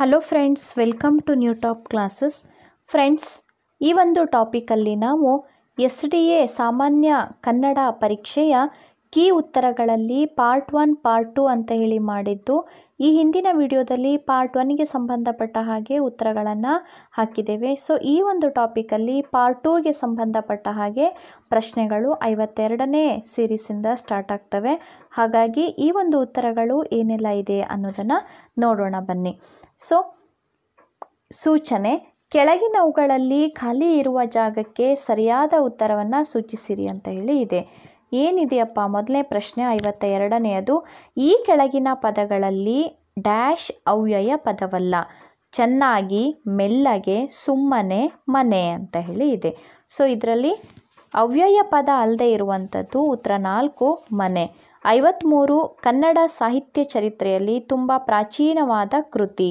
Hello friends welcome to new top classes friends ಈ ಒಂದು ಟಾಪಿಕಲ್ಲಿ ನಾವು ಎಸ್ ಡಿ ಎ ಸಾಮಾನ್ಯ ಕನ್ನಡ ಪರೀಕ್ಷೆಯ ಕೀ ಉತ್ತರಗಳಲ್ಲಿ ಪಾರ್ಟ್ ಒನ್ ಪಾರ್ಟ್ ಟು ಅಂತ ಹೇಳಿ ಮಾಡಿದ್ದು ಈ ಹಿಂದಿನ ವಿಡಿಯೋದಲ್ಲಿ ಪಾರ್ಟ್ ಒನ್ಗೆ ಸಂಬಂಧಪಟ್ಟ ಹಾಗೆ ಉತ್ತರಗಳನ್ನು ಹಾಕಿದ್ದೇವೆ ಸೊ ಈ ಒಂದು ಟಾಪಿಕಲ್ಲಿ ಪಾರ್ಟ್ ಟೂಗೆ ಸಂಬಂಧಪಟ್ಟ ಹಾಗೆ ಪ್ರಶ್ನೆಗಳು ಐವತ್ತೆರಡನೇ ಸೀರೀಸಿಂದ ಸ್ಟಾರ್ಟ್ ಆಗ್ತವೆ ಹಾಗಾಗಿ ಈ ಒಂದು ಉತ್ತರಗಳು ಏನೆಲ್ಲ ಇದೆ ಅನ್ನೋದನ್ನು ನೋಡೋಣ ಬನ್ನಿ ಸೊ ಸೂಚನೆ ಕೆಳಗಿನವುಗಳಲ್ಲಿ ಖಾಲಿ ಇರುವ ಜಾಗಕ್ಕೆ ಸರಿಯಾದ ಉತ್ತರವನ್ನು ಸೂಚಿಸಿರಿ ಅಂತ ಹೇಳಿ ಇದೆ ಏನಿದೆಯಪ್ಪ ಮೊದಲನೇ ಪ್ರಶ್ನೆ ಐವತ್ತ ಎರಡನೆಯದು ಈ ಕೆಳಗಿನ ಪದಗಳಲ್ಲಿ ಡ್ಯಾಶ್ ಅವ್ಯಯ ಪದವಲ್ಲ ಚೆನ್ನಾಗಿ ಮೆಲ್ಲಗೆ ಸುಮ್ಮನೆ ಮನೆ ಅಂತ ಹೇಳಿ ಇದೆ ಸೊ ಇದರಲ್ಲಿ ಅವ್ಯಯ ಪದ ಅಲ್ಲದೆ ಇರುವಂಥದ್ದು ಉತ್ತರ ನಾಲ್ಕು ಮನೆ ಐವತ್ತ್ಮೂರು ಕನ್ನಡ ಸಾಹಿತ್ಯ ಚರಿತ್ರೆಯಲ್ಲಿ ತುಂಬ ಪ್ರಾಚೀನವಾದ ಕೃತಿ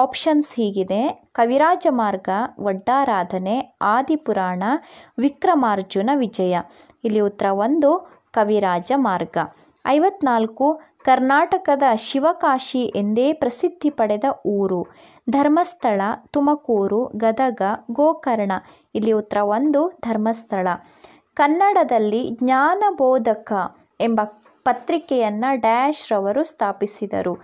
ಆಪ್ಷನ್ಸ್ ಹೀಗಿದೆ ಕವಿರಾಜ ಮಾರ್ಗ ಒಡ್ಡಾರಾಧನೆ ಆದಿಪುರಾಣ ವಿಕ್ರಮಾರ್ಜುನ ವಿಜಯ ಇಲ್ಲಿ ಉತ್ತರ ಒಂದು ಕವಿರಾಜ ಮಾರ್ಗ ಐವತ್ನಾಲ್ಕು ಕರ್ನಾಟಕದ ಶಿವಕಾಶಿ ಎಂದೇ ಪ್ರಸಿದ್ಧಿ ಪಡೆದ ಊರು ಧರ್ಮಸ್ಥಳ ತುಮಕೂರು ಗದಗ ಗೋಕರ್ಣ ಇಲ್ಲಿ ಉತ್ತರ ಒಂದು ಧರ್ಮಸ್ಥಳ ಕನ್ನಡದಲ್ಲಿ ಜ್ಞಾನಬೋಧಕ ಎಂಬ ಪತ್ರಿಕೆಯನ್ನು ಡ್ಯಾಶ್ರವರು ಸ್ಥಾಪಿಸಿದರು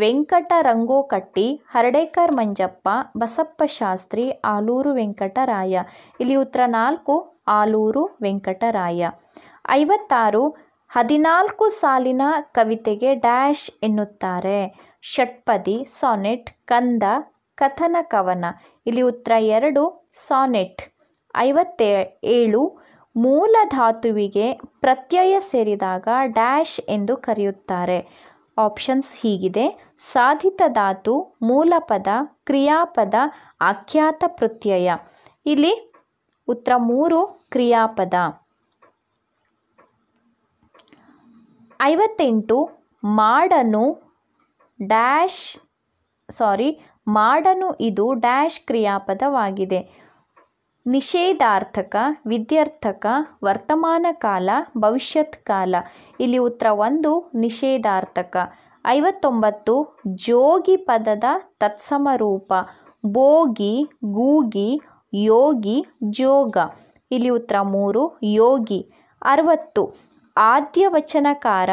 ವೆಂಕಟ ರಂಗೋಕಟ್ಟಿ ಹರಡೇಕರ್ ಮಂಜಪ್ಪ ಬಸಪ್ಪ ಶಾಸ್ತ್ರಿ ಆಲೂರು ವೆಂಕಟರಾಯ ಇಲ್ಲಿ ಉತ್ತರ ನಾಲ್ಕು ಆಲೂರು ವೆಂಕಟರಾಯ ಐವತ್ತಾರು ಹದಿನಾಲ್ಕು ಸಾಲಿನ ಕವಿತೆಗೆ ಡ್ಯಾಶ್ ಎನ್ನುತ್ತಾರೆ ಷಟ್ಪದಿ ಸಾನೆಟ್ ಕಂದ ಕಥನ ಕವನ ಇಲ್ಲಿ ಉತ್ತರ ಎರಡು ಸಾನೆಟ್ ಐವತ್ತೇ ಏಳು ಮೂಲ ಧಾತುವಿಗೆ ಪ್ರತ್ಯಯ ಸೇರಿದಾಗ ಡ್ಯಾಶ್ ಎಂದು ಕರೆಯುತ್ತಾರೆ ಆಪ್ಷನ್ಸ್ ಹೀಗಿದೆ ಸಾಧಿತ ಧಾತು ಮೂಲಪದ ಕ್ರಿಯಾಪದ ಆಖ್ಯಾತ ಪ್ರತ್ಯಯ ಇಲ್ಲಿ ಉತ್ತರ ಮೂರು ಕ್ರಿಯಾಪದ ಐವತ್ತೆಂಟು ಮಾಡನು ಡ್ಯಾಶ್ ಸಾರಿ ಮಾಡನು ಇದು ಡ್ಯಾಶ್ ಕ್ರಿಯಾಪದವಾಗಿದೆ ನಿಷೇಧಾರ್ಥಕ ಕಾಲ ಭವಿಷ್ಯತ್ ಕಾಲ ಇಲ್ಲಿ ಉತ್ತರ ಒಂದು ನಿಷೇಧಾರ್ಥಕ ಐವತ್ತೊಂಬತ್ತು ಜೋಗಿ ಪದದ ತತ್ಸಮ ರೂಪ ಭೋಗಿ ಗೂಗಿ ಯೋಗಿ ಜೋಗ ಇಲ್ಲಿ ಉತ್ತರ ಮೂರು ಯೋಗಿ ಅರವತ್ತು ಆದ್ಯವಚನಕಾರ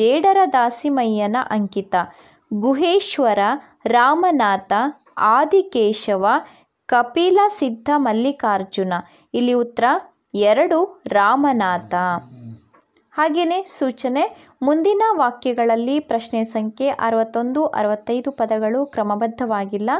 ಜೇಡರ ದಾಸಿಮಯ್ಯನ ಅಂಕಿತ ಗುಹೇಶ್ವರ ರಾಮನಾಥ ಆದಿಕೇಶವ ಕಪಿಲ ಸಿದ್ಧ ಮಲ್ಲಿಕಾರ್ಜುನ ಇಲ್ಲಿ ಉತ್ತರ ಎರಡು ರಾಮನಾಥ ಹಾಗೆಯೇ ಸೂಚನೆ ಮುಂದಿನ ವಾಕ್ಯಗಳಲ್ಲಿ ಪ್ರಶ್ನೆ ಸಂಖ್ಯೆ ಅರವತ್ತೊಂದು ಅರವತ್ತೈದು ಪದಗಳು ಕ್ರಮಬದ್ಧವಾಗಿಲ್ಲ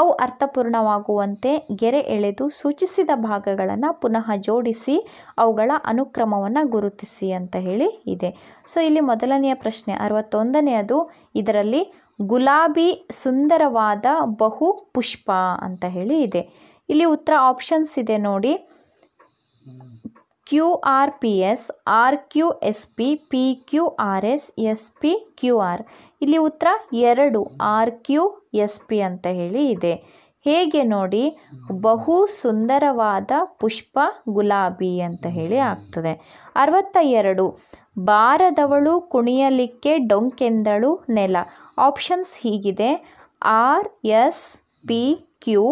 ಅವು ಅರ್ಥಪೂರ್ಣವಾಗುವಂತೆ ಗೆರೆ ಎಳೆದು ಸೂಚಿಸಿದ ಭಾಗಗಳನ್ನು ಪುನಃ ಜೋಡಿಸಿ ಅವುಗಳ ಅನುಕ್ರಮವನ್ನು ಗುರುತಿಸಿ ಅಂತ ಹೇಳಿ ಇದೆ ಸೊ ಇಲ್ಲಿ ಮೊದಲನೆಯ ಪ್ರಶ್ನೆ ಅರವತ್ತೊಂದನೆಯದು ಇದರಲ್ಲಿ ಗುಲಾಬಿ ಸುಂದರವಾದ ಬಹು ಪುಷ್ಪ ಅಂತ ಹೇಳಿ ಇದೆ ಇಲ್ಲಿ ಉತ್ತರ ಆಪ್ಷನ್ಸ್ ಇದೆ ನೋಡಿ Q R P S R Q S P P Q R S S P Q R ಇಲ್ಲಿ ಉತ್ತರ ಎರಡು ಆರ್ ಕ್ಯೂ ಎಸ್ ಪಿ ಅಂತ ಹೇಳಿ ಇದೆ ಹೇಗೆ ನೋಡಿ ಬಹು ಸುಂದರವಾದ ಪುಷ್ಪ ಗುಲಾಬಿ ಅಂತ ಹೇಳಿ ಆಗ್ತದೆ ಅರವತ್ತ ಎರಡು ಬಾರದವಳು ಕುಣಿಯಲಿಕ್ಕೆ ಡೊಂಕೆಂದಳು ನೆಲ ಆಪ್ಷನ್ಸ್ ಹೀಗಿದೆ ಆರ್ ಎಸ್ ಪಿ ಕ್ಯೂ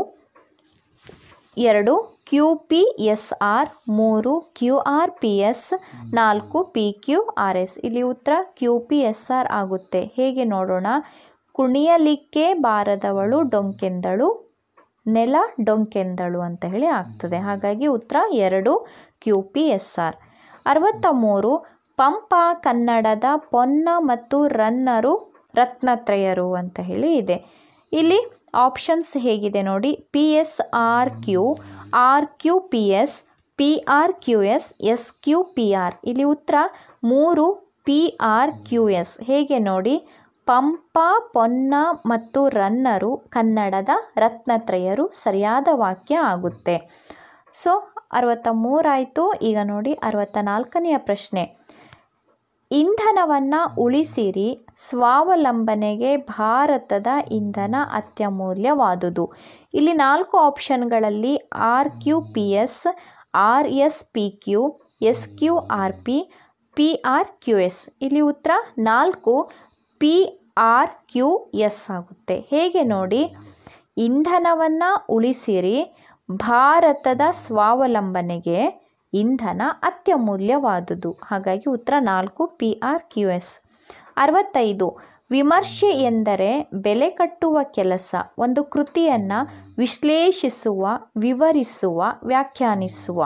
ಎರಡು ಕ್ಯೂ ಪಿ ಎಸ್ ಆರ್ ಮೂರು ಕ್ಯೂ ಆರ್ ಪಿ ಎಸ್ ನಾಲ್ಕು ಪಿ ಕ್ಯೂ ಆರ್ ಎಸ್ ಇಲ್ಲಿ ಉತ್ತರ ಕ್ಯೂ ಪಿ ಎಸ್ ಆರ್ ಆಗುತ್ತೆ ಹೇಗೆ ನೋಡೋಣ ಕುಣಿಯಲಿಕ್ಕೆ ಬಾರದವಳು ಡೊಂಕೆಂದಳು ನೆಲ ಡೊಂಕೆಂದಳು ಅಂತ ಹೇಳಿ ಆಗ್ತದೆ ಹಾಗಾಗಿ ಉತ್ತರ ಎರಡು ಕ್ಯೂ ಪಿ ಎಸ್ ಆರ್ ಅರವತ್ತ ಮೂರು ಪಂಪ ಕನ್ನಡದ ಪೊನ್ನ ಮತ್ತು ರನ್ನರು ರತ್ನತ್ರಯರು ಅಂತ ಹೇಳಿ ಇದೆ ಇಲ್ಲಿ ಆಪ್ಷನ್ಸ್ ಹೇಗಿದೆ ನೋಡಿ P S R Q R Q P S P R Q S S Q P R ಇಲ್ಲಿ ಉತ್ತರ ಮೂರು ಪಿ ಆರ್ ಕ್ಯೂ ಎಸ್ ಹೇಗೆ ನೋಡಿ ಪಂಪ ಪೊನ್ನ ಮತ್ತು ರನ್ನರು ಕನ್ನಡದ ರತ್ನತ್ರಯರು ಸರಿಯಾದ ವಾಕ್ಯ ಆಗುತ್ತೆ ಸೊ ಅರವತ್ತ ಮೂರಾಯಿತು ಈಗ ನೋಡಿ ಅರವತ್ತ ನಾಲ್ಕನೆಯ ಪ್ರಶ್ನೆ ಇಂಧನವನ್ನು ಉಳಿಸಿರಿ ಸ್ವಾವಲಂಬನೆಗೆ ಭಾರತದ ಇಂಧನ ಅತ್ಯಮೂಲ್ಯವಾದುದು ಇಲ್ಲಿ ನಾಲ್ಕು ಆಪ್ಷನ್ಗಳಲ್ಲಿ R Q P S R S P Q S Q R P P R Q S ಇಲ್ಲಿ ಉತ್ತರ ನಾಲ್ಕು ಪಿ ಆರ್ ಕ್ಯೂ ಎಸ್ ಆಗುತ್ತೆ ಹೇಗೆ ನೋಡಿ ಇಂಧನವನ್ನು ಉಳಿಸಿರಿ ಭಾರತದ ಸ್ವಾವಲಂಬನೆಗೆ ಇಂಧನ ಅತ್ಯಮೂಲ್ಯವಾದುದು ಹಾಗಾಗಿ ಉತ್ತರ ನಾಲ್ಕು ಪಿ ಆರ್ ಕ್ಯೂ ಎಸ್ ಅರವತ್ತೈದು ವಿಮರ್ಶೆ ಎಂದರೆ ಬೆಲೆ ಕಟ್ಟುವ ಕೆಲಸ ಒಂದು ಕೃತಿಯನ್ನು ವಿಶ್ಲೇಷಿಸುವ ವಿವರಿಸುವ ವ್ಯಾಖ್ಯಾನಿಸುವ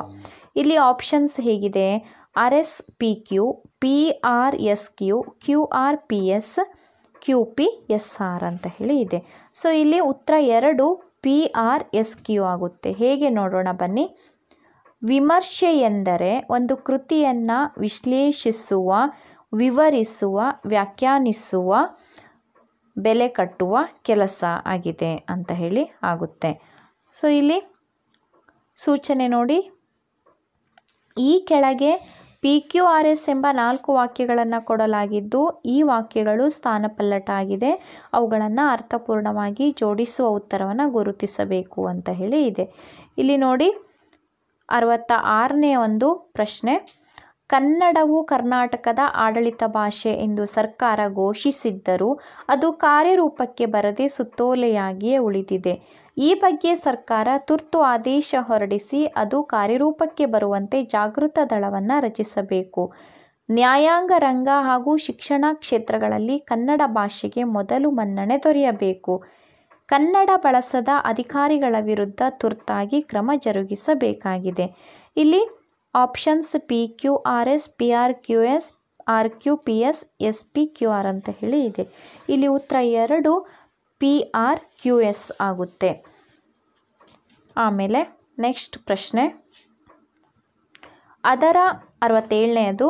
ಇಲ್ಲಿ ಆಪ್ಷನ್ಸ್ ಹೇಗಿದೆ R S P Q P R S Q Q R P S Q P S R ಅಂತ ಹೇಳಿ ಇದೆ ಸೊ ಇಲ್ಲಿ ಉತ್ತರ ಎರಡು ಪಿ ಆರ್ ಎಸ್ ಕ್ಯೂ ಆಗುತ್ತೆ ಹೇಗೆ ನೋಡೋಣ ಬನ್ನಿ ವಿಮರ್ಶೆಯೆಂದರೆ ಒಂದು ಕೃತಿಯನ್ನು ವಿಶ್ಲೇಷಿಸುವ, ವಿವರಿಸುವ, ವ್ಯಾಖ್ಯಾನಿಸುವ, ಬೆಲೆ ಕಟ್ಟುವ ಕೆಲಸ ಆಗಿದೆ ಅಂತ ಹೇಳಿ ಆಗುತ್ತೆ. ಸೊ ಇಲ್ಲಿ ಸೂಚನೆ ನೋಡಿ ಈ ಕೆಳಗೆ ಪಿ ಕ್ಯೂ ಆರ್ ಎಸ್ ಎಂಬ ನಾಲ್ಕು ವಾಕ್ಯಗಳನ್ನು ಕೊಡಲಾಗಿದ್ದು ಈ ವಾಕ್ಯಗಳು ಸ್ಥಾನಪಲ್ಲಟ ಆಗಿದೆ. ಅವುಗಳನ್ನು ಅರ್ಥಪೂರ್ಣವಾಗಿ ಜೋಡಿಸುವ ಉತ್ತರವನ್ನು ಗುರುತಿಸಬೇಕು ಅಂತ ಹೇಳಿ ಇದೆ. ಇಲ್ಲಿ ನೋಡಿ ಅರವತ್ತ ಆರನೇ ಒಂದು ಪ್ರಶ್ನೆ ಕನ್ನಡವು ಕರ್ನಾಟಕದ ಆಡಳಿತ ಭಾಷೆ ಎಂದು ಸರ್ಕಾರ ಘೋಷಿಸಿದ್ದರೂ ಅದು ಕಾರ್ಯರೂಪಕ್ಕೆ ಬರದೆ ಸುತ್ತೋಲೆಯಾಗಿಯೇ ಉಳಿದಿದೆ ಈ ಬಗ್ಗೆ ಸರ್ಕಾರ ತುರ್ತು ಆದೇಶ ಹೊರಡಿಸಿ ಅದು ಕಾರ್ಯರೂಪಕ್ಕೆ ಬರುವಂತೆ ಜಾಗೃತ ದಳವನ್ನು ರಚಿಸಬೇಕು ನ್ಯಾಯಾಂಗ ರಂಗ ಹಾಗೂ ಶಿಕ್ಷಣ ಕ್ಷೇತ್ರಗಳಲ್ಲಿ ಕನ್ನಡ ಭಾಷೆಗೆ ಮೊದಲು ಮನ್ನಣೆ ದೊರೆಯಬೇಕು ಕನ್ನಡ ಬಳಸದ ಅಧಿಕಾರಿಗಳ ವಿರುದ್ಧ ತುರ್ತಾಗಿ ಕ್ರಮ ಜರುಗಿಸಬೇಕಾಗಿದೆ ಇಲ್ಲಿ options P Q R S P R Q S R Q P S S P Q R ಅಂತ ಹೇಳಿ ಇದೆ ಇಲ್ಲಿ ಉತ್ತರ ಎರಡು ಪಿ ಆರ್ ಕ್ಯೂ ಎಸ್ ಆಗುತ್ತೆ ಆಮೇಲೆ ನೆಕ್ಸ್ಟ್ ಪ್ರಶ್ನೆ ಅದರ ಅರವತ್ತೇಳನೆಯದು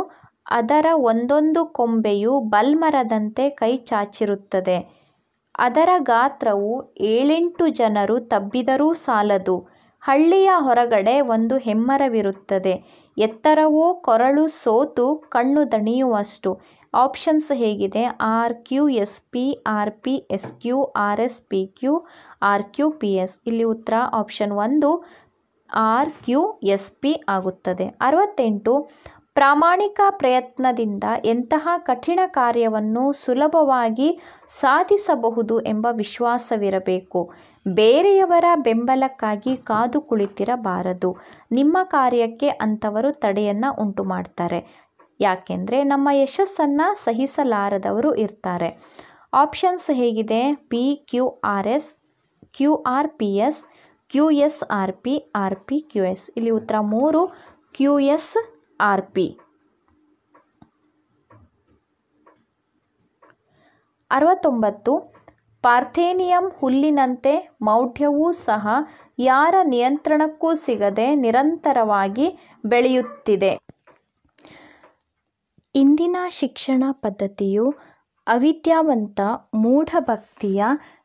ಅದರ ಒಂದೊಂದು ಕೊಂಬೆಯು ಬಲ್ಮರದಂತೆ ಕೈ ಚಾಚಿರುತ್ತದೆ ಅದರ ಗಾತ್ರವು ಏಳೆಂಟು ಜನರು ತಬ್ಬಿದರೂ ಸಾಲದು. ಹಳ್ಳಿಯ ಹೊರಗಡೆ ಒಂದು ಹೆಮ್ಮರವಿರುತ್ತದೆ. ಎತ್ತರವೋ ಕೊರಳು ಸೋತು ಕಣ್ಣು ದಣಿಯುವಷ್ಟು. ಆಪ್ಷನ್ಸ್ ಹೇಗಿದೆ R Q S P R P S Q R S P Q R Q P S ಇಲ್ಲಿ ಉತ್ತರ ಆಪ್ಷನ್ ಒಂದು ಆರ್ ಕ್ಯೂ ಎಸ್ ಪಿ ಆಗುತ್ತದೆ. ಅರವತ್ತೆಂಟು ಪ್ರಾಮಾಣಿಕ ಪ್ರಯತ್ನದಿಂದ ಎಂತಹ ಕಠಿಣ ಕಾರ್ಯವನ್ನು ಸುಲಭವಾಗಿ ಸಾಧಿಸಬಹುದು ಎಂಬ ವಿಶ್ವಾಸವಿರಬೇಕು ಬೇರೆಯವರ ಬೆಂಬಲಕ್ಕಾಗಿ ಕಾದು ಕುಳಿತಿರಬಾರದು ನಿಮ್ಮ ಕಾರ್ಯಕ್ಕೆ ಅಂಥವರು ತಡೆಯನ್ನು ಉಂಟು ಮಾಡ್ತಾರೆ ಯಾಕೆಂದರೆ ನಮ್ಮ ಯಶಸ್ಸನ್ನು ಸಹಿಸಲಾರದವರು ಇರ್ತಾರೆ ಆಪ್ಷನ್ಸ್ ಹೇಗಿದೆ P Q R S Q R P S Q S R P R P Q S ಇಲ್ಲಿ ಉತ್ತರ ಮೂರು ಕ್ಯೂ ಎಸ್ ಆರ್ ಪಿ ಅರವತ್ತೊಂಬತ್ತು ಪಾರ್ಥೇನಿಯಂ ಹುಲ್ಲಿನಂತೆ ಮೌಢ್ಯವೂ ಸಹ ಯಾರ ನಿಯಂತ್ರಣಕ್ಕೂ ಸಿಗದೆ ನಿರಂತರವಾಗಿ ಬೆಳೆಯುತ್ತಿದೆ ಇಂದಿನ ಶಿಕ್ಷಣ ಪದ್ಧತಿಯು ಅವಿದ್ಯಾವಂತ ಮೂಢಭಕ್ತಿಯ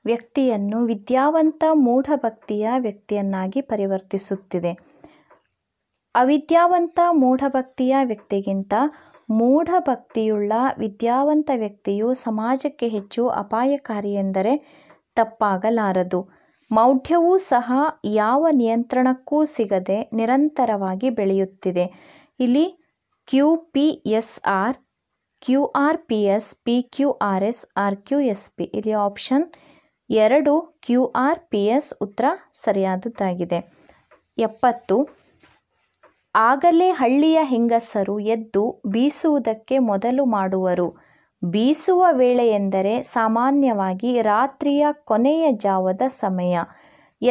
ವ್ಯಕ್ತಿಯನ್ನು ವಿದ್ಯಾವಂತ ಮೂಢಭಕ್ತಿಯ ವ್ಯಕ್ತಿಯನ್ನಾಗಿ ಪರಿವರ್ತಿಸುತ್ತಿದೆ ಅವಿದ್ಯಾವಂತ ಮೂಢಭಕ್ತಿಯ ವ್ಯಕ್ತಿಗಿಂತ ಮೂಢಭಕ್ತಿಯುಳ್ಳ ವಿದ್ಯಾವಂತ ವ್ಯಕ್ತಿಯು ಸಮಾಜಕ್ಕೆ ಹೆಚ್ಚು ಅಪಾಯಕಾರಿ ಎಂದರೆ ತಪ್ಪಾಗಲಾರದು. ಮೌಢ್ಯವೂ ಸಹ ಯಾವ ನಿಯಂತ್ರಣಕ್ಕೂ ಸಿಗದೆ ನಿರಂತರವಾಗಿ ಬೆಳೆಯುತ್ತಿದೆ. ಇಲ್ಲಿ Q Q Q P P P S S S R R R R Q S P ಇಲ್ಲಿ ಆಪ್ಷನ್ ಎರಡು ಕ್ಯೂ ಆರ್ ಪಿ ಎಸ್ ಉತ್ತರ ಸರಿಯಾದದ್ದಾಗಿದೆ ಎಪ್ಪತ್ತು ಆಗಲೇ ಹಳ್ಳಿಯ ಹೆಂಗಸರು ಎದ್ದು ಬೀಸುವುದಕ್ಕೆ ಮೊದಲು ಮಾಡುವರು ಬೀಸುವ ವೇಳೆಯೆಂದರೆ ಸಾಮಾನ್ಯವಾಗಿ ರಾತ್ರಿಯ ಕೊನೆಯ ಜಾವದ ಸಮಯ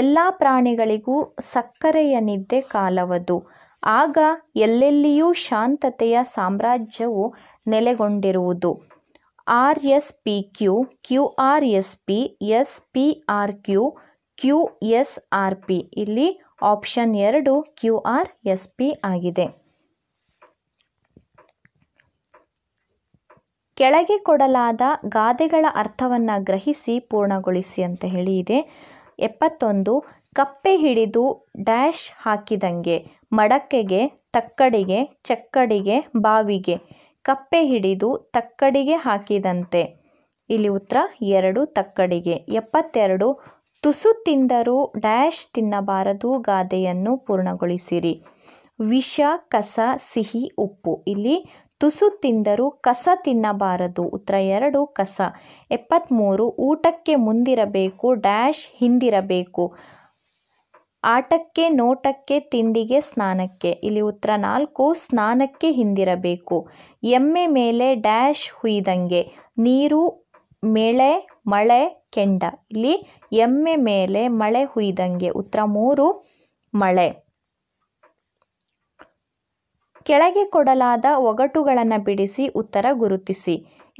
ಎಲ್ಲ ಪ್ರಾಣಿಗಳಿಗೂ ಸಕ್ಕರೆಯ ನಿದ್ದೆ ಕಾಲವದು ಆಗ ಎಲ್ಲೆಲ್ಲಿಯೂ ಶಾಂತತೆಯ ಸಾಮ್ರಾಜ್ಯವು ನೆಲೆಗೊಂಡಿರುವುದು R S P Q Q R S P S P R Q Q S R P ಇಲ್ಲಿ ಆಪ್ಷನ್ ಎರಡು ಕ್ಯೂ ಆರ್ ಎಸ್ ಪಿ ಆಗಿದೆ ಕೆಳಗೆ ಕೊಡಲಾದ ಗಾದೆಗಳ ಅರ್ಥವನ್ನು ಗ್ರಹಿಸಿ ಪೂರ್ಣಗೊಳಿಸಿ ಅಂತ ಹೇಳಿ ಇದೆ ಎಪ್ಪತ್ತೊಂದು ಕಪ್ಪೆ ಹಿಡಿದು ಡ್ಯಾಶ್ ಹಾಕಿದಂಗೆ ಮಡಕೆಗೆ ತಕ್ಕಡಿಗೆ ಚಕ್ಕಡಿಗೆ ಬಾವಿಗೆ ಕಪ್ಪೆ ಹಿಡಿದು ತಕ್ಕಡಿಗೆ ಹಾಕಿದಂತೆ ಇಲ್ಲಿ ಉತ್ತರ ಎರಡು ತಕ್ಕಡಿಗೆ ಎಪ್ಪತ್ತೆರಡು ತುಸು ತಿಂದರೂ ಡ್ಯಾಶ್ ತಿನ್ನಬಾರದು ಗಾದೆಯನ್ನು ಪೂರ್ಣಗೊಳಿಸಿರಿ ವಿಷ ಕಸ ಸಿಹಿ ಉಪ್ಪು ಇಲ್ಲಿ ತುಸು ತಿಂದರೂ ಕಸ ತಿನ್ನಬಾರದು ಉತ್ತರ ಎರಡು ಕಸ ಎಪ್ಪತ್ತ್ಮೂರು ಊಟಕ್ಕೆ ಮುಂದಿರಬೇಕು ಡ್ಯಾಶ್ ಹಿಂದಿರಬೇಕು ಆಟಕ್ಕೆ ನೋಟಕ್ಕೆ ತಿಂಡಿಗೆ ಸ್ನಾನಕ್ಕೆ ಇಲ್ಲಿ ಉತ್ತರ ನಾಲ್ಕು ಸ್ನಾನಕ್ಕೆ ಹಿಂದಿರಬೇಕು ಎಮ್ಮೆ ಮೇಲೆ ಡ್ಯಾಶ್ ಹುಯ್ದಂಗೆ ನೀರು ಮೇಳೆ ಮಳೆ ಕೆಂಡ ಇಲ್ಲಿ ಎಮ್ಮೆ ಮೇಲೆ ಮಳೆ ಹುಯ್ದಂಗೆ ಉತ್ತರ ಮೂರು ಮಳೆ ಕೆಳಗೆ ಕೊಡಲಾದ ಒಗಟುಗಳನ್ನು ಬಿಡಿಸಿ ಉತ್ತರ ಗುರುತಿಸಿ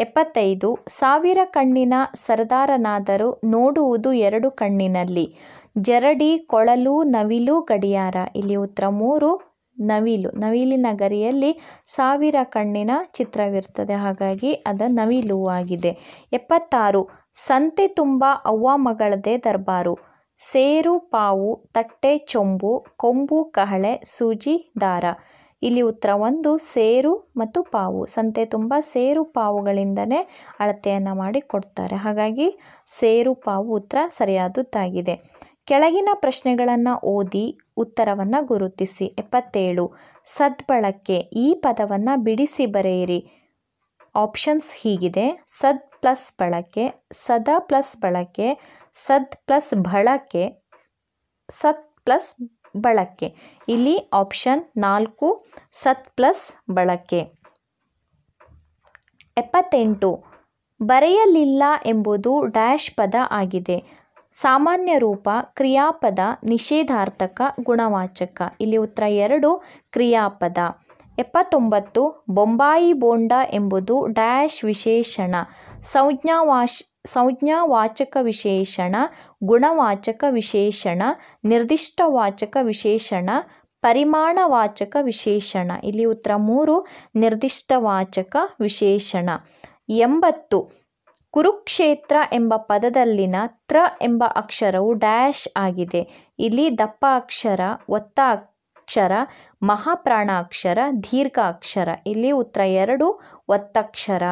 ಎಪ್ಪತ್ತೈದು ಸಾವಿರ ಕಣ್ಣಿನ ಸರದಾರನಾದರೂ ನೋಡುವುದು ಎರಡು ಕಣ್ಣಿನಲ್ಲಿ ಜರಡಿ ಕೊಳಲು ನವಿಲು ಗಡಿಯಾರ ಇಲ್ಲಿ ಉತ್ತರ ಮೂರು ನವಿಲು ನವಿಲಿನ ಗರಿಯಲ್ಲಿ ಸಾವಿರ ಕಣ್ಣಿನ ಚಿತ್ರವಿರುತ್ತದೆ ಹಾಗಾಗಿ ಅದು ನವಿಲು ಆಗಿದೆ ಎಪ್ಪತ್ತಾರು ಸಂತೆ ತುಂಬ ಅವ್ವ ಮಗಳದೇ ದರ್ಬಾರು ಸೇರು ಪಾವು ತಟ್ಟೆ ಚೊಂಬು ಕೊಂಬು ಕಹಳೆ ಸೂಜಿ ದಾರ ಇಲ್ಲಿ ಉತ್ತರ ಒಂದು ಸೇರು ಮತ್ತು ಪಾವು ಸಂತೆ ತುಂಬ ಸೇರು ಪಾವುಗಳಿಂದಲೇ ಅಳತೆಯನ್ನು ಮಾಡಿ ಕೊಡ್ತಾರೆ ಹಾಗಾಗಿ ಸೇರು ಪಾವು ಉತ್ತರ ಸರಿಯಾದದ್ದಾಗಿದೆ ಕೆಳಗಿನ ಪ್ರಶ್ನೆಗಳನ್ನು ಓದಿ ಉತ್ತರವನ್ನು ಗುರುತಿಸಿ ಎಪ್ಪತ್ತೇಳು ಸದ್ಬಳಕೆ ಈ ಪದವನ್ನು ಬಿಡಿಸಿ ಬರೆಯಿರಿ ಆಪ್ಷನ್ಸ್ ಹೀಗಿದೆ ಸದ್ ಪ್ಲಸ್ ಬಳಕೆ ಸದ ಪ್ಲಸ್ ಬಳಕೆ ಸದ್ ಪ್ಲಸ್ ಬಳಕೆ ಸತ್ ಪ್ಲಸ್ ಬಳಕೆ ಇಲ್ಲಿ ಆಪ್ಷನ್ ನಾಲ್ಕು ಸತ್ ಪ್ಲಸ್ ಬಳಕೆ ಎಪ್ಪತ್ತೆಂಟು ಬರೆಯಲಿಲ್ಲ ಎಂಬುದು ಡ್ಯಾಶ್ ಪದ ಆಗಿದೆ ಸಾಮಾನ್ಯ ರೂಪ ಕ್ರಿಯಾಪದ ನಿಷೇಧಾರ್ಥಕ ಗುಣವಾಚಕ ಇಲ್ಲಿ ಉತ್ತರ ಎರಡು ಕ್ರಿಯಾಪದ ಎಪ್ಪತ್ತೊಂಬತ್ತು ಬೊಂಬಾಯಿ ಬೋಂಡ ಎಂಬುದು ಡ್ಯಾಶ್ ವಿಶೇಷಣ ಸಂಜ್ಞಾವಾಶ್ ಸಂಜ್ಞಾವಾಚಕ ವಿಶೇಷಣ ಗುಣವಾಚಕ ವಿಶೇಷಣ ನಿರ್ದಿಷ್ಟವಾಚಕ ವಿಶೇಷಣ ಪರಿಮಾಣವಾಚಕ ವಿಶೇಷಣ ಇಲ್ಲಿ ಉತ್ತರ ಮೂರು ನಿರ್ದಿಷ್ಟವಾಚಕ ವಿಶೇಷಣ ಎಂಬತ್ತು ಕುರುಕ್ಷೇತ್ರ ಎಂಬ ಪದದಲ್ಲಿನ ತ್ರ ಎಂಬ ಅಕ್ಷರವು ಡ್ಯಾಶ್ ಆಗಿದೆ ಇಲ್ಲಿ ದಪ್ಪ ಅಕ್ಷರ ಒತ್ತ ಅಕ್ಷರ ಮಹಾಪ್ರಾಣಾಕ್ಷರ ದೀರ್ಘಾಕ್ಷರ ಇಲ್ಲಿ ಉತ್ತರ ಎರಡು ಒತ್ತಕ್ಷರ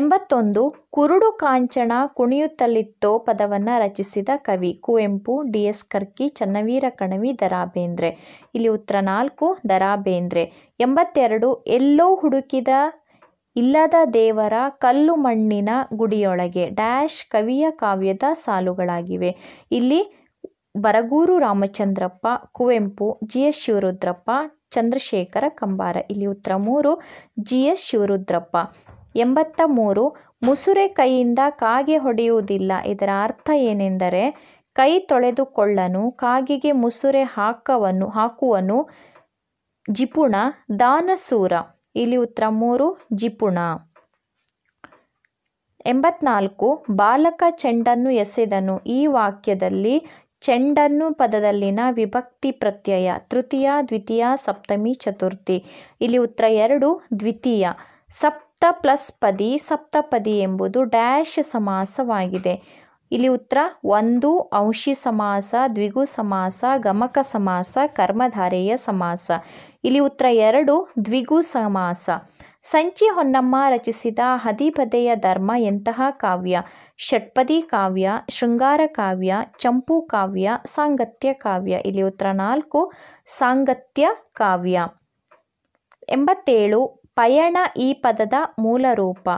ಎಂಬತ್ತೊಂದು ಕುರುಡು ಕಾಂಚಣ ಕುಣಿಯುತ್ತಲಿತ್ತೋ ಪದವನ್ನು ರಚಿಸಿದ ಕವಿ ಕುವೆಂಪು ಡಿ ಎಸ್ ಕರ್ಕಿ ಚನ್ನವೀರ ಕಣವಿ ದರಾಬೇಂದ್ರೆ ಇಲ್ಲಿ ಉತ್ತರ ನಾಲ್ಕು ದರಾಬೇಂದ್ರೆ ಎಂಬತ್ತೆರಡು ಎಲ್ಲೋ ಹುಡುಕಿದ ಇಲ್ಲದ ದೇವರ ಕಲ್ಲು ಮಣ್ಣಿನ ಗುಡಿಯೊಳಗೆ ಡ್ಯಾಶ್ ಕವಿಯ ಕಾವ್ಯದ ಸಾಲುಗಳಾಗಿವೆ ಇಲ್ಲಿ ಬರಗೂರು ರಾಮಚಂದ್ರಪ್ಪ ಕುವೆಂಪು ಜಿ ಎಸ್ ಶಿವರುದ್ರಪ್ಪ ಚಂದ್ರಶೇಖರ ಕಂಬಾರ ಇಲ್ಲಿ ಉತ್ತರ ಮೂರು ಜಿ ಎಸ್ ಶಿವರುದ್ರಪ್ಪ ಎಂಬತ್ತ ಮೂರು ಮುಸುರೆ ಕೈಯಿಂದ ಕಾಗೆ ಹೊಡೆಯುವುದಿಲ್ಲ ಇದರ ಅರ್ಥ ಏನೆಂದರೆ ಕೈ ತೊಳೆದುಕೊಳ್ಳನು ಕಾಗೆಗೆ ಮುಸುರೆ ಹಾಕವನು ಹಾಕುವನು ಜಿಪುಣ ದಾನಸೂರ ಇಲ್ಲಿ ಉತ್ತರ ಮೂರು ಜಿಪುಣ ಎಂಬತ್ನಾಲ್ಕು ಬಾಲಕ ಚೆಂಡನ್ನು ಎಸೆದನು ಈ ವಾಕ್ಯದಲ್ಲಿ ಚೆಂಡನ್ನು ಪದದಲ್ಲಿನ ವಿಭಕ್ತಿ ಪ್ರತ್ಯಯ ತೃತೀಯ ದ್ವಿತೀಯ ಸಪ್ತಮಿ ಚತುರ್ಥಿ ಇಲ್ಲಿ ಉತ್ತರ ಎರಡು ದ್ವಿತೀಯ ಸಪ್ತ ಪ್ಲಸ್ ಪದಿ ಸಪ್ತಪದಿ ಎಂಬುದು ಡ್ಯಾಶ್ ಸಮಾಸವಾಗಿದೆ ಇಲ್ಲಿ ಉತ್ತರ ಒಂದು ಅಂಶಿ ಸಮಾಸ ದ್ವಿಗು ಸಮಾಸ ಗಮಕ ಸಮಾಸ ಕರ್ಮಧಾರೆಯ ಸಮಾಸ ಇಲ್ಲಿ ಉತ್ತರ ಎರಡು ದ್ವಿಗು ಸಮಾಸ ಸಂಚಿ ಹೊನ್ನಮ್ಮ ರಚಿಸಿದ ಹದಿಪದೆಯ ಧರ್ಮ ಎಂತಹ ಕಾವ್ಯ ಷಟ್ಪದಿ ಕಾವ್ಯ ಶೃಂಗಾರ ಕಾವ್ಯ ಚಂಪು ಕಾವ್ಯ ಸಾಂಗತ್ಯ ಕಾವ್ಯ ಇಲ್ಲಿ ಉತ್ತರ ನಾಲ್ಕು ಸಾಂಗತ್ಯ ಕಾವ್ಯ ಎಂಬತ್ತೇಳು ಪಯಣ ಈ ಪದದ ಮೂಲ ರೂಪ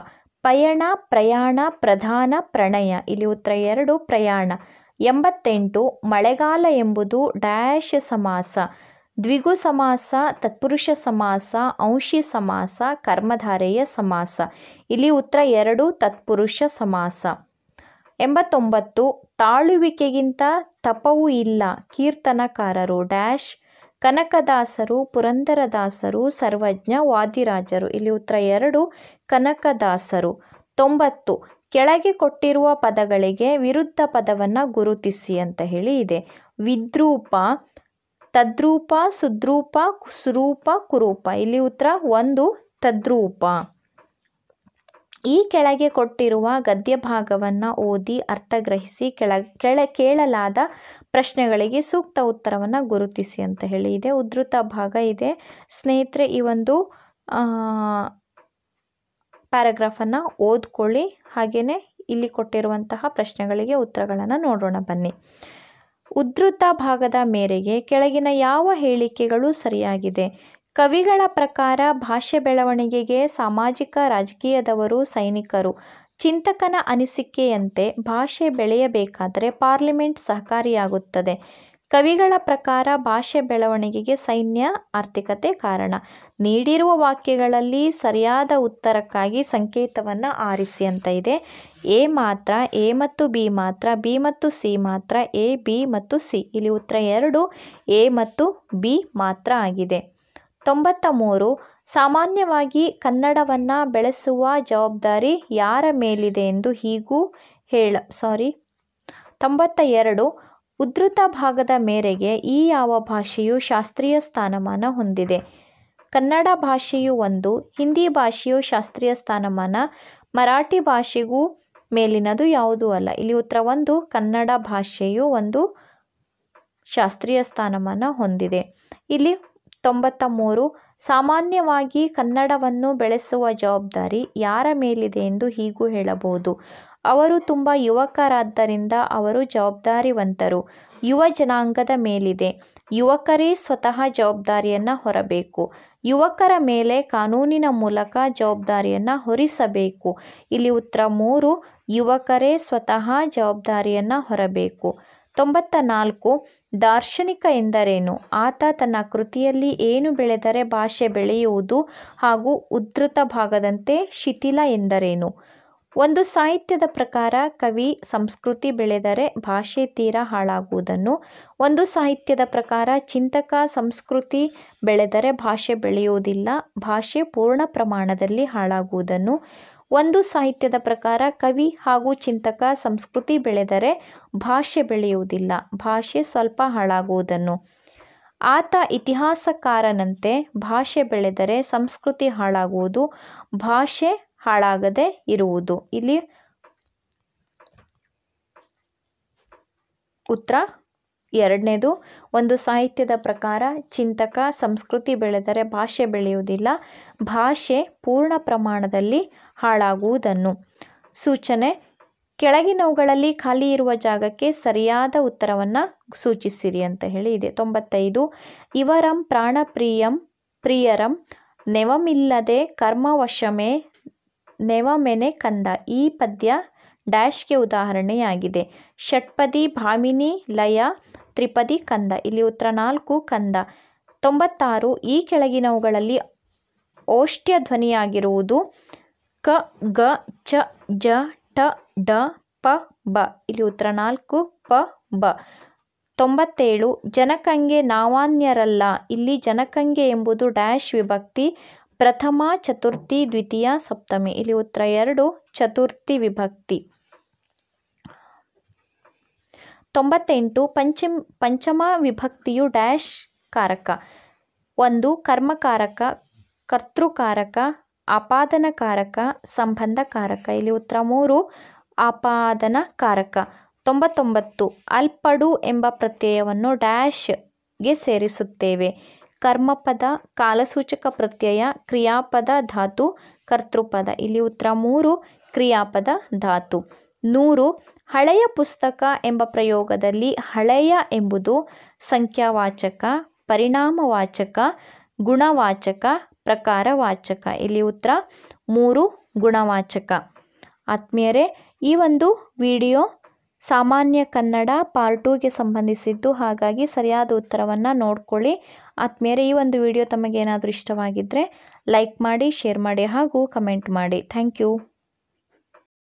ಪಯಣ ಪ್ರಯಾಣ ಪ್ರಧಾನ ಪ್ರಣಯ ಇಲ್ಲಿ ಉತ್ತರ ಎರಡು ಪ್ರಯಾಣ ಎಂಬತ್ತೆಂಟು ಮಳೆಗಾಲ ಎಂಬುದು ಡ್ಯಾಶ್ ಸಮಾಸ ದ್ವಿಗು ಸಮಾಸ ತತ್ಪುರುಷ ಸಮಾಸ ಅಂಶಿ ಸಮಾಸ ಕರ್ಮಧಾರೆಯ ಸಮಾಸ ಇಲ್ಲಿ ಉತ್ತರ ಎರಡು ತತ್ಪುರುಷ ಸಮಾಸ ಎಂಬತ್ತೊಂಬತ್ತು ತಾಳುವಿಕೆಗಿಂತ ತಪವೂ ಇಲ್ಲ ಕೀರ್ತನಕಾರರು ಡ್ಯಾಶ್ ಕನಕದಾಸರು ಪುರಂದರದಾಸರು ಸರ್ವಜ್ಞ ವಾದಿರಾಜರು ಇಲ್ಲಿ ಉತ್ತರ ಎರಡು ಕನಕದಾಸರು ತೊಂಬತ್ತು ಕೆಳಗೆ ಕೊಟ್ಟಿರುವ ಪದಗಳಿಗೆ ವಿರುದ್ಧ ಪದವನ್ನು ಗುರುತಿಸಿ ಅಂತ ಹೇಳಿ ಇದೆ ವಿದ್ರೂಪ ತದ್ರೂಪ ಸುದ್ರೂಪ ಸುರೂಪ ಕುರೂಪ ಇಲ್ಲಿ ಉತ್ತರ ಒಂದು ತದ್ರೂಪ ಈ ಕೆಳಗೆ ಕೊಟ್ಟಿರುವ ಗದ್ಯ ಭಾಗವನ್ನು ಓದಿ ಅರ್ಥಗ್ರಹಿಸಿ ಕೆಳ ಕೆಳ ಕೇಳಲಾದ ಪ್ರಶ್ನೆಗಳಿಗೆ ಸೂಕ್ತ ಉತ್ತರವನ್ನು ಗುರುತಿಸಿ ಅಂತ ಹೇಳಿ ಇದೆ ಉದ್ಧತ ಭಾಗ ಇದೆ ಸ್ನೇಹಿತರೆ ಈ ಒಂದು ಪ್ಯಾರಾಗ್ರಾಫನ್ನು ಓದ್ಕೊಳ್ಳಿ ಹಾಗೆಯೇ ಇಲ್ಲಿ ಕೊಟ್ಟಿರುವಂತಹ ಪ್ರಶ್ನೆಗಳಿಗೆ ಉತ್ತರಗಳನ್ನು ನೋಡೋಣ ಬನ್ನಿ ಉದ್ಧೃತ ಭಾಗದ ಮೇರೆಗೆ ಕೆಳಗಿನ ಯಾವ ಹೇಳಿಕೆಗಳು ಸರಿಯಾಗಿದೆ ಕವಿಗಳ ಪ್ರಕಾರ ಭಾಷೆ ಬೆಳವಣಿಗೆಗೆ ಸಾಮಾಜಿಕ ರಾಜಕೀಯದವರು ಸೈನಿಕರು ಚಿಂತಕನ ಅನಿಸಿಕೆಯಂತೆ ಭಾಷೆ ಬೆಳೆಯಬೇಕಾದರೆ ಪಾರ್ಲಿಮೆಂಟ್ ಸಹಕಾರಿಯಾಗುತ್ತದೆ ಕವಿಗಳ ಪ್ರಕಾರ ಭಾಷೆ ಬೆಳವಣಿಗೆಗೆ ಸೈನ್ಯ ಆರ್ಥಿಕತೆ ಕಾರಣ ನೀಡಿರುವ ವಾಕ್ಯಗಳಲ್ಲಿ ಸರಿಯಾದ ಉತ್ತರಕ್ಕಾಗಿ ಸಂಕೇತವನ್ನು ಆರಿಸಿ ಅಂತ ಇದೆ ಎ ಮಾತ್ರ ಎ ಮತ್ತು ಬಿ ಮಾತ್ರ ಬಿ ಮತ್ತು ಸಿ ಮಾತ್ರ ಎ ಬಿ ಮತ್ತು ಸಿ ಇಲ್ಲಿ ಉತ್ತರ ಎರಡು ಎ ಮತ್ತು ಬಿ ಮಾತ್ರ ಆಗಿದೆ ತೊಂಬತ್ತ ಮೂರು ಸಾಮಾನ್ಯವಾಗಿ ಕನ್ನಡವನ್ನು ಬೆಳೆಸುವ ಜವಾಬ್ದಾರಿ ಯಾರ ಮೇಲಿದೆ ಎಂದು ಹೀಗೂ ಹೇಳ ಸಾರಿ ತೊಂಬತ್ತ ಎರಡು ಉದ್ಧೃತ ಭಾಗದ ಮೇರೆಗೆ ಈ ಯಾವ ಭಾಷೆಯು ಶಾಸ್ತ್ರೀಯ ಸ್ಥಾನಮಾನ ಹೊಂದಿದೆ ಕನ್ನಡ ಭಾಷೆಯು ಒಂದು ಹಿಂದಿ ಭಾಷೆಯು ಶಾಸ್ತ್ರೀಯ ಸ್ಥಾನಮಾನ ಮರಾಠಿ ಭಾಷೆಗೂ ಮೇಲಿನದು ಯಾವುದೂ ಅಲ್ಲ ಇಲ್ಲಿ ಉತ್ತರ ಒಂದು ಕನ್ನಡ ಭಾಷೆಯು ಒಂದು ಶಾಸ್ತ್ರೀಯ ಸ್ಥಾನಮಾನ ಹೊಂದಿದೆ ಇಲ್ಲಿ ತೊಂಬತ್ತ ಮೂರು ಸಾಮಾನ್ಯವಾಗಿ ಕನ್ನಡವನ್ನು ಬೆಳೆಸುವ ಜವಾಬ್ದಾರಿ ಯಾರ ಮೇಲಿದೆ ಎಂದು ಹೀಗೂ ಹೇಳಬಹುದು ಅವರು ತುಂಬ ಯುವಕರಾದ್ದರಿಂದ ಅವರು ಜವಾಬ್ದಾರಿವಂತರು ಯುವ ಜನಾಂಗದ ಮೇಲಿದೆ ಯುವಕರೇ ಸ್ವತಃ ಜವಾಬ್ದಾರಿಯನ್ನು ಹೊರಬೇಕು ಯುವಕರ ಮೇಲೆ ಕಾನೂನಿನ ಮೂಲಕ ಜವಾಬ್ದಾರಿಯನ್ನು ಹೊರಿಸಬೇಕು ಇಲ್ಲಿ ಉತ್ತರ ಮೂರು ಯುವಕರೇ ಸ್ವತಃ ಜವಾಬ್ದಾರಿಯನ್ನು ಹೊರಬೇಕು ತೊಂಬತ್ತ ನಾಲ್ಕು ದಾರ್ಶನಿಕ ಎಂದರೇನು? ಆತ ತನ್ನ ಕೃತಿಯಲ್ಲಿ ಏನು ಬೆಳೆದರೆ ಭಾಷೆ ಬೆಳೆಯುವುದು ಹಾಗೂ ಉದ್ಧತ ಭಾಗದಂತೆ ಶಿಥಿಲ ಎಂದರೇನು? ಒಂದು ಸಾಹಿತ್ಯದ ಪ್ರಕಾರ ಕವಿ ಸಂಸ್ಕೃತಿ ಬೆಳೆದರೆ ಭಾಷೆ ತೀರ ಹಾಳಾಗುವುದನ್ನು, ಒಂದು ಸಾಹಿತ್ಯದ ಪ್ರಕಾರ ಚಿಂತಕ ಸಂಸ್ಕೃತಿ ಬೆಳೆದರೆ ಭಾಷೆ ಬೆಳೆಯುವುದಿಲ್ಲ, ಭಾಷೆ ಪೂರ್ಣ ಪ್ರಮಾಣದಲ್ಲಿ ಹಾಳಾಗುವುದನ್ನು ಒಂದು ಸಾಹಿತ್ಯದ ಪ್ರಕಾರ ಕವಿ ಹಾಗೂ ಚಿಂತಕ ಸಂಸ್ಕೃತಿ ಬೆಳೆದರೆ ಭಾಷೆ ಬೆಳೆಯುವುದಿಲ್ಲ ಭಾಷೆ ಸ್ವಲ್ಪ ಹಾಳಾಗುವುದನ್ನು ಆತ ಇತಿಹಾಸಕಾರನಂತೆ ಭಾಷೆ ಬೆಳೆದರೆ ಸಂಸ್ಕೃತಿ ಹಾಳಾಗುವುದು ಭಾಷೆ ಹಾಳಾಗದೆ ಇರುವುದು ಇಲ್ಲಿ ಉತ್ತರ ಎರಡನೇದು ಒಂದು ಸಾಹಿತ್ಯದ ಪ್ರಕಾರ ಚಿಂತಕ ಸಂಸ್ಕೃತಿ ಬೆಳೆದರೆ ಭಾಷೆ ಬೆಳೆಯುವುದಿಲ್ಲ ಭಾಷೆ ಪೂರ್ಣ ಪ್ರಮಾಣದಲ್ಲಿ ಹಾಳಾಗುವುದನ್ನು ಸೂಚನೆ ಕೆಳಗಿನವುಗಳಲ್ಲಿ ಖಾಲಿ ಇರುವ ಜಾಗಕ್ಕೆ ಸರಿಯಾದ ಉತ್ತರವನ್ನು ಸೂಚಿಸಿರಿ ಅಂತ ಹೇಳಿ ಇದೆ ತೊಂಬತ್ತೈದು ಇವರಂ ಪ್ರಾಣಪ್ರಿಯಂ ಪ್ರಿಯರಂ ನೆವಮಿಲ್ಲದೆ ಕರ್ಮವಶಮೇ ನೆವಮೆನೆ ಕಂದ ಈ ಪದ್ಯ ಡ್ಯಾಶ್ಗೆ ಉದಾಹರಣೆಯಾಗಿದೆ ಷಟ್ಪದಿ ಭಾಮಿನಿ ಲಯ ತ್ರಿಪದಿ ಕಂದ ಇಲ್ಲಿ ಉತ್ತರ ನಾಲ್ಕು ಕಂದ ತೊಂಬತ್ತಾರು ಈ ಕೆಳಗಿನವುಗಳಲ್ಲಿ ಓಷ್ಠ್ಯ ಧ್ವನಿಯಾಗಿರುವುದು ಕ ಗ ಚ ಜ ಟ ಡ ಪ ಬ ಇಲ್ಲಿ ಉತ್ತರ ನಾಲ್ಕು ಪ ಬ ತೊಂಬತ್ತೇಳು ಜನಕಂಗೆ ನಾವಾನ್ಯರಲ್ಲ ಇಲ್ಲಿ ಜನಕಂಗೆ ಎಂಬುದು ಡ್ಯಾಶ್ ವಿಭಕ್ತಿ ಪ್ರಥಮ ಚತುರ್ಥಿ ದ್ವಿತೀಯ ಸಪ್ತಮಿ ಇಲ್ಲಿ ಉತ್ತರ ಎರಡು ಚತುರ್ಥಿ ವಿಭಕ್ತಿ ತೊಂಬತ್ತೆಂಟು ಪಂಚಮ್ ಪಂಚಮ ವಿಭಕ್ತಿಯು ಡ್ಯಾಶ್ ಕಾರಕ ಒಂದು ಕರ್ಮಕಾರಕ ಕರ್ತೃಕಾರಕ ಆಪಾದನಕಾರಕ ಸಂಬಂಧಕಾರಕ ಇಲ್ಲಿ ಉತ್ತರ ಮೂರು ಆಪಾದನಕಾರಕ ತೊಂಬತ್ತೊಂಬತ್ತು ಅಲ್ಪಡು ಎಂಬ ಪ್ರತ್ಯಯವನ್ನು ಡ್ಯಾಶ್ಗೆ ಸೇರಿಸುತ್ತೇವೆ ಕರ್ಮಪದ ಕಾಲಸೂಚಕ ಪ್ರತ್ಯಯ ಕ್ರಿಯಾಪದ ಧಾತು ಕರ್ತೃಪದ ಇಲ್ಲಿ ಉತ್ತರ ಮೂರು ಕ್ರಿಯಾಪದ ಧಾತು ನೂರು ಹಳೆಯ ಪುಸ್ತಕ ಎಂಬ ಪ್ರಯೋಗದಲ್ಲಿ ಹಳೆಯ ಎಂಬುದು ಸಂಖ್ಯಾವಾಚಕ ಪರಿಣಾಮವಾಚಕ ಗುಣವಾಚಕ ಪ್ರಕಾರವಾಚಕ ಇಲ್ಲಿ ಉತ್ತರ ಮೂರು ಗುಣವಾಚಕ ಆತ್ಮೀಯರೇ ಈ ಒಂದು ವಿಡಿಯೋ ಸಾಮಾನ್ಯ ಕನ್ನಡ ಪಾರ್ಟ್ ಟೂಗೆ ಸಂಬಂಧಿಸಿದ್ದು ಹಾಗಾಗಿ ಸರಿಯಾದ ಉತ್ತರವನ್ನು ನೋಡ್ಕೊಳ್ಳಿ ಆತ್ಮೀಯರೇ ಈ ಒಂದು ವಿಡಿಯೋ ತಮಗೇನಾದರೂ ಇಷ್ಟವಾಗಿದ್ದರೆ ಲೈಕ್ ಮಾಡಿ ಶೇರ್ ಮಾಡಿ ಹಾಗೂ ಕಮೆಂಟ್ ಮಾಡಿ ಥ್ಯಾಂಕ್ ಯು